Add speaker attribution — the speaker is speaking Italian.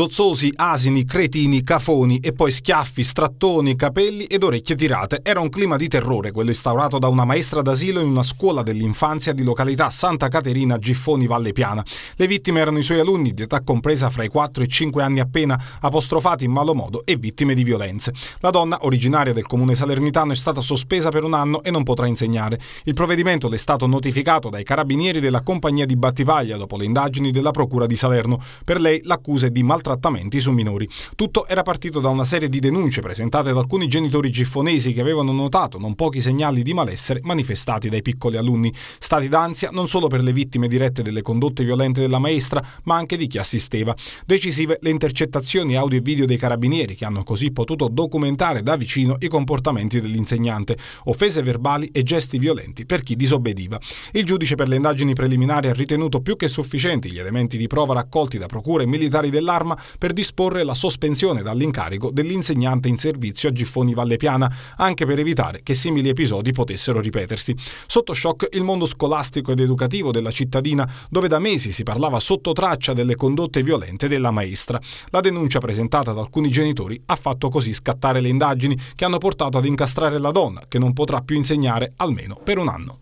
Speaker 1: Zozzosi, asini, cretini, cafoni e poi schiaffi, strattoni, capelli ed orecchie tirate. Era un clima di terrore quello instaurato da una maestra d'asilo in una scuola dell'infanzia di località Santa Caterina, Giffoni, Valle Piana. Le vittime erano i suoi alunni di età compresa fra i 4 e i 5 anni appena, apostrofati in malo modo e vittime di violenze. La donna, originaria del comune salernitano, è stata sospesa per un anno e non potrà insegnare. Il provvedimento le è stato notificato dai carabinieri della compagnia di Battivaglia dopo le indagini della procura di Salerno. Per lei l'accusa è di maltrattamento maltrattamenti su minori. Tutto era partito da una serie di denunce presentate da alcuni genitori giffonesi che avevano notato non pochi segnali di malessere manifestati dai piccoli alunni, stati d'ansia non solo per le vittime dirette delle condotte violente della maestra, ma anche di chi assisteva. Decisive le intercettazioni audio e video dei carabinieri che hanno così potuto documentare da vicino i comportamenti dell'insegnante, offese verbali e gesti violenti per chi disobbediva. Il giudice per le indagini preliminari ha ritenuto più che sufficienti gli elementi di prova raccolti da procure e militari dell'arma Parma per disporre la sospensione dall'incarico dell'insegnante in servizio a Giffoni Vallepiana, anche per evitare che simili episodi potessero ripetersi. Sotto shock il mondo scolastico ed educativo della cittadina, dove da mesi si parlava sotto traccia delle condotte violente della maestra. La denuncia presentata da alcuni genitori ha fatto così scattare le indagini che hanno portato ad incastrare la donna, che non potrà più insegnare almeno per un anno.